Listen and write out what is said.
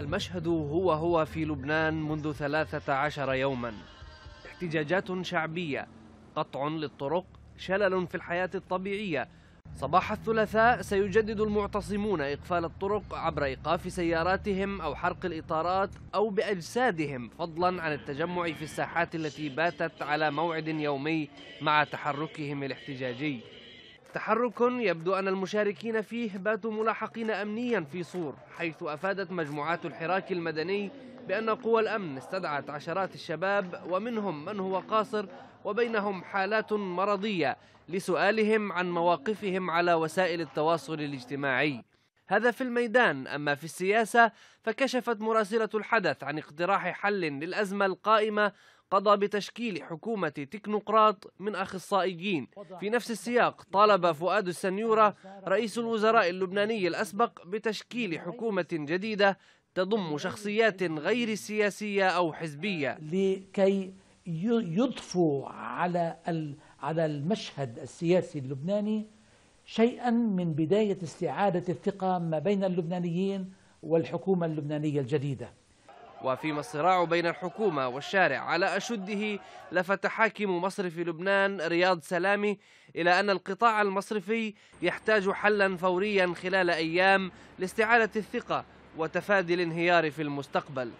المشهد هو هو في لبنان منذ 13 يوما احتجاجات شعبية قطع للطرق شلل في الحياة الطبيعية صباح الثلاثاء سيجدد المعتصمون إقفال الطرق عبر إيقاف سياراتهم أو حرق الإطارات أو بأجسادهم فضلا عن التجمع في الساحات التي باتت على موعد يومي مع تحركهم الاحتجاجي تحرك يبدو أن المشاركين فيه باتوا ملاحقين أمنيا في صور حيث أفادت مجموعات الحراك المدني بأن قوى الأمن استدعت عشرات الشباب ومنهم من هو قاصر وبينهم حالات مرضية لسؤالهم عن مواقفهم على وسائل التواصل الاجتماعي هذا في الميدان أما في السياسة فكشفت مراسلة الحدث عن اقتراح حل للأزمة القائمة قضى بتشكيل حكومة تكنوقراط من أخصائيين في نفس السياق طالب فؤاد السنيورة رئيس الوزراء اللبناني الأسبق بتشكيل حكومة جديدة تضم شخصيات غير سياسية أو حزبية لكي يضفوا على على المشهد السياسي اللبناني شيئا من بداية استعادة الثقة ما بين اللبنانيين والحكومة اللبنانية الجديدة وفيما الصراع بين الحكومة والشارع على أشده لفت حاكم مصرف لبنان رياض سلامي إلى أن القطاع المصرفي يحتاج حلا فوريا خلال أيام لاستعادة الثقة وتفادي الانهيار في المستقبل